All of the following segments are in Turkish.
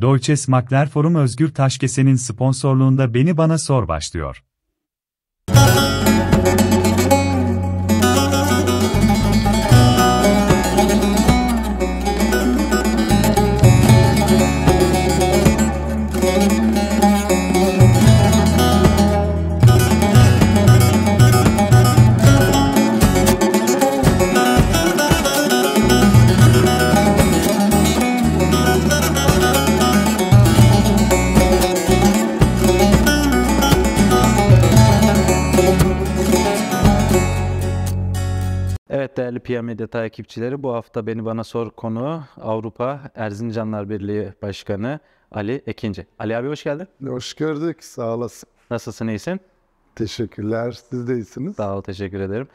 Deutsches Makler Forum Özgür Taşkesen'in sponsorluğunda Beni Bana Sor başlıyor. Değerli PMD takipçileri bu hafta Beni Bana Sor konu Avrupa Erzincanlar Birliği Başkanı Ali Ekinci. Ali abi hoş geldin. Hoş gördük sağ olasın. Nasılsın iyisin? Teşekkürler siz de iyisiniz. Sağ ol teşekkür ederim.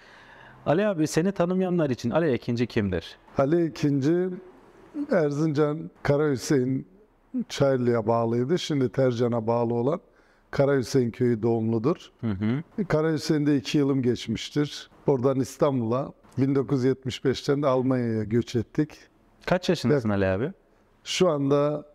Ali abi seni tanımayanlar için Ali Ekinci kimdir? Ali Ekinci Erzincan Karahüseyin Çaylı'ya bağlıydı. Şimdi Tercan'a bağlı olan Karahüseyin köyü doğumludur. Hı hı. Karahüseyin'de iki yılım geçmiştir. Oradan İstanbul'a 1975'ten de Almanya'ya göç ettik. Kaç yaşındasın ben, Ali abi? Şu anda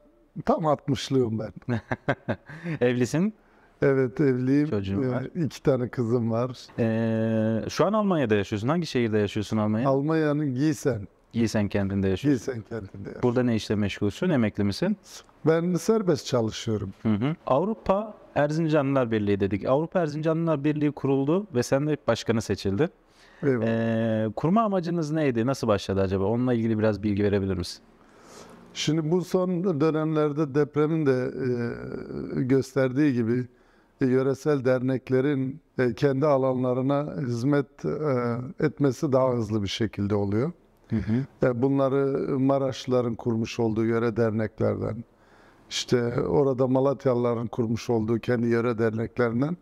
tam 60'lıyım ben. Evlisin? Evet evliyim. Çocuğum ee, var. İki tane kızım var. Ee, şu an Almanya'da yaşıyorsun. Hangi şehirde yaşıyorsun Almanya? Almanya'nın Gießen. Gießen kentinde yaşıyorsun. Gießen kentinde yaşıyorum. Burada ne işle meşgulsün? Emekli misin? Ben serbest çalışıyorum. Hı hı. Avrupa Erzincanlılar Birliği dedik. Avrupa Erzincanlılar Birliği kuruldu ve sen de başkanı seçildin. Eyvallah. kurma amacınız neydi? Nasıl başladı acaba? Onunla ilgili biraz bilgi verebilir misin? Şimdi bu son dönemlerde depremin de e, gösterdiği gibi e, yöresel derneklerin e, kendi alanlarına hizmet e, etmesi daha hızlı bir şekilde oluyor. Hı hı. E, bunları Maraşlıların kurmuş olduğu yöre derneklerden, işte orada Malatyalıların kurmuş olduğu kendi yöre derneklerinden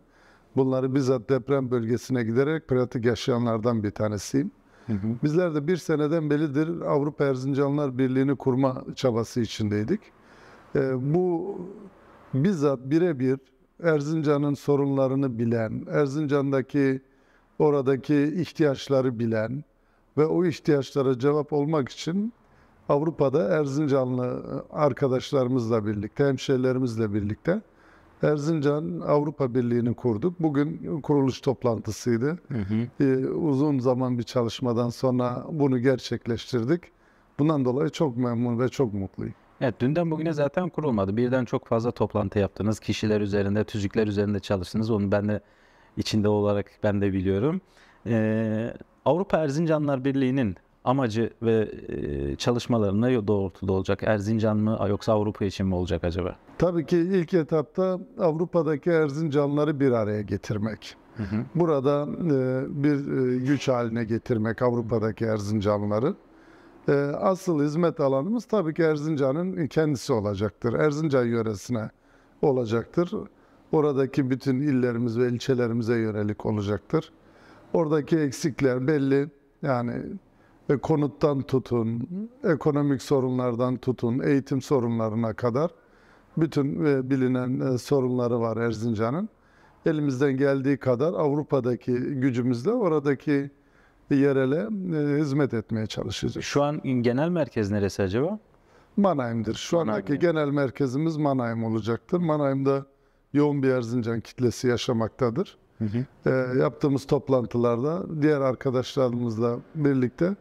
Bunları bizzat deprem bölgesine giderek pratik yaşayanlardan bir tanesiyim. Hı hı. Bizler de bir seneden beridir Avrupa Erzincanlar Birliği'ni kurma çabası içindeydik. E, bu bizzat birebir Erzincan'ın sorunlarını bilen, Erzincan'daki oradaki ihtiyaçları bilen ve o ihtiyaçlara cevap olmak için Avrupa'da Erzincanlı e, arkadaşlarımızla birlikte, hemşehrilerimizle birlikte Erzincan Avrupa Birliği'ni kurduk. Bugün kuruluş toplantısıydı. Hı hı. Ee, uzun zaman bir çalışmadan sonra bunu gerçekleştirdik. Bundan dolayı çok memnun ve çok mutluyum. Evet dünden bugüne zaten kurulmadı. Birden çok fazla toplantı yaptınız. Kişiler üzerinde, tüzükler üzerinde çalıştınız. Onu ben de içinde olarak ben de biliyorum. Ee, Avrupa Erzincanlar Birliği'nin amacı ve e, çalışmalarına doğrultuda olacak? Erzincan mı yoksa Avrupa için mi olacak acaba? Tabii ki ilk etapta Avrupa'daki Erzincanları bir araya getirmek. Hı hı. Burada e, bir e, güç haline getirmek Avrupa'daki Erzincanları. E, asıl hizmet alanımız tabii ki Erzincan'ın kendisi olacaktır. Erzincan yöresine olacaktır. Oradaki bütün illerimiz ve ilçelerimize yönelik olacaktır. Oradaki eksikler belli. Yani e, konuttan tutun, ekonomik sorunlardan tutun, eğitim sorunlarına kadar bütün e, bilinen e, sorunları var Erzincan'ın. Elimizden geldiği kadar Avrupa'daki gücümüzle oradaki yerele e, hizmet etmeye çalışacağız. Şu an genel merkez neresi acaba? Manayim'dir. Şu Manayim. anki genel merkezimiz Manayim olacaktır. Manayim'de yoğun bir Erzincan kitlesi yaşamaktadır. Hı hı. E, yaptığımız toplantılarda diğer arkadaşlarımızla birlikte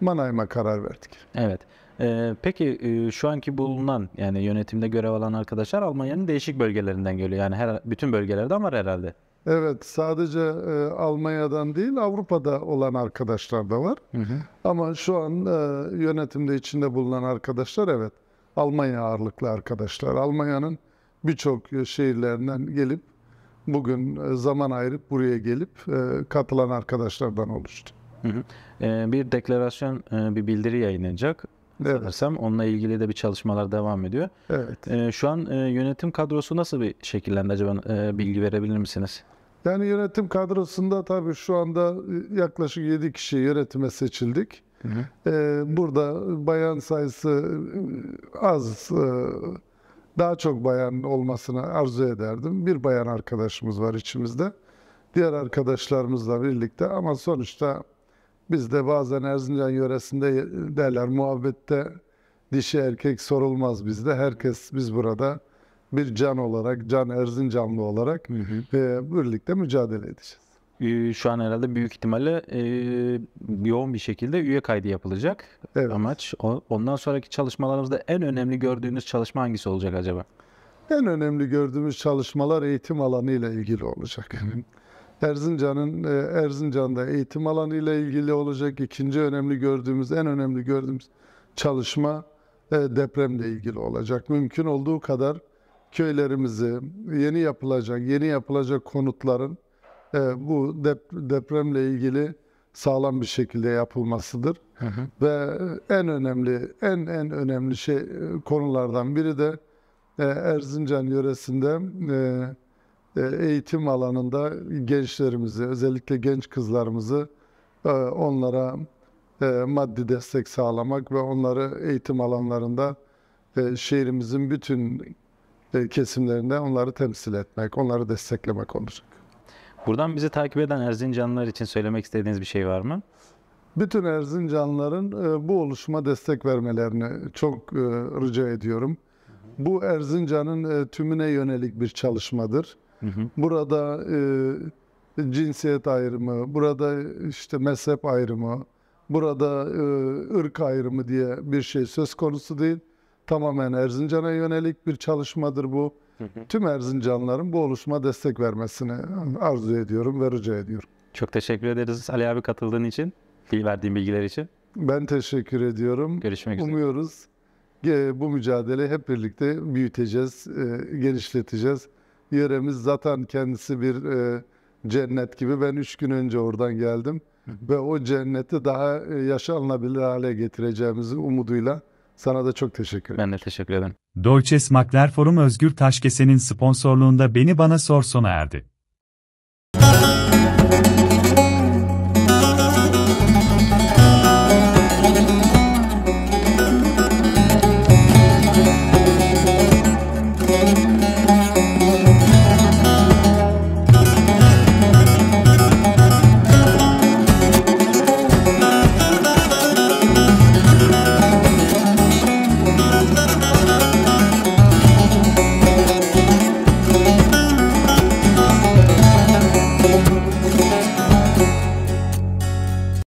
Manayim'e karar verdik. Evet. Ee, peki e, şu anki bulunan yani yönetimde görev alan arkadaşlar Almanya'nın değişik bölgelerinden geliyor. Yani her bütün bölgelerden var herhalde. Evet, sadece e, Almanya'dan değil Avrupa'da olan arkadaşlar da var. Hı hı. Ama şu an e, yönetimde içinde bulunan arkadaşlar evet Almanya ağırlıklı arkadaşlar. Almanya'nın birçok e, şehirlerinden gelip bugün e, zaman ayırıp buraya gelip e, katılan arkadaşlardan oluştu. Hı hı. E, bir deklarasyon, e, bir bildiri yayınlanacak evet. sanırsam. Onunla ilgili de bir çalışmalar devam ediyor. Evet. E, şu an e, yönetim kadrosu nasıl bir şekillendi acaba e, bilgi verebilir misiniz? Yani yönetim kadrosunda tabii şu anda e, yaklaşık 7 kişi yönetime seçildik. Hı hı. Ee, burada bayan sayısı e, az, e, daha çok bayan olmasını arzu ederdim. Bir bayan arkadaşımız var içimizde. Diğer arkadaşlarımızla birlikte ama sonuçta biz de bazen Erzincan yöresinde derler muhabbette dişi erkek sorulmaz bizde. Herkes biz burada bir can olarak, can Erzincanlı olarak hı hı. E, birlikte mücadele edeceğiz. Ee, şu an herhalde büyük ihtimalle e, yoğun bir şekilde üye kaydı yapılacak evet. amaç. O, ondan sonraki çalışmalarımızda en önemli gördüğünüz çalışma hangisi olacak acaba? En önemli gördüğümüz çalışmalar eğitim alanı ile ilgili olacak. Erzincan'ın e, Erzincan'da eğitim alanı ile ilgili olacak ikinci önemli gördüğümüz, en önemli gördüğümüz çalışma e, depremle ilgili olacak. Mümkün olduğu kadar köylerimizi yeni yapılacak, yeni yapılacak konutların e, bu depremle ilgili sağlam bir şekilde yapılmasıdır. Hı hı. Ve en önemli, en en önemli şey konulardan biri de Erzincan yöresinde e, eğitim alanında gençlerimizi, özellikle genç kızlarımızı e, onlara e, maddi destek sağlamak ve onları eğitim alanlarında şehrimizin bütün kesimlerinde onları temsil etmek, onları desteklemek olacak. Buradan bizi takip eden Erzincanlılar için söylemek istediğiniz bir şey var mı? Bütün Erzincanlıların bu oluşuma destek vermelerini çok rica ediyorum. Bu Erzincan'ın tümüne yönelik bir çalışmadır. Hı hı. Burada e, cinsiyet ayrımı, burada işte mezhep ayrımı, burada e, ırk ayrımı diye bir şey söz konusu değil. Tamamen Erzincan'a yönelik bir çalışmadır bu. Hı hı. Tüm Erzincanlıların bu oluşuma destek vermesini arzu ediyorum ve rica ediyorum. Çok teşekkür ederiz Ali abi katıldığın için, verdiğin bilgiler için. Ben teşekkür ediyorum. Görüşmek üzere. Umuyoruz bu mücadeleyi hep birlikte büyüteceğiz, e, genişleteceğiz. Yöremiz zaten kendisi bir e, cennet gibi. Ben üç gün önce oradan geldim. Ve o cenneti daha e, yaşanılabilir hale getireceğimizi umuduyla sana da çok teşekkür ederim. Ben de teşekkür ederim. Deutsches Makler Forum Özgür Taşkesen'in sponsorluğunda Beni Bana Sor sona erdi.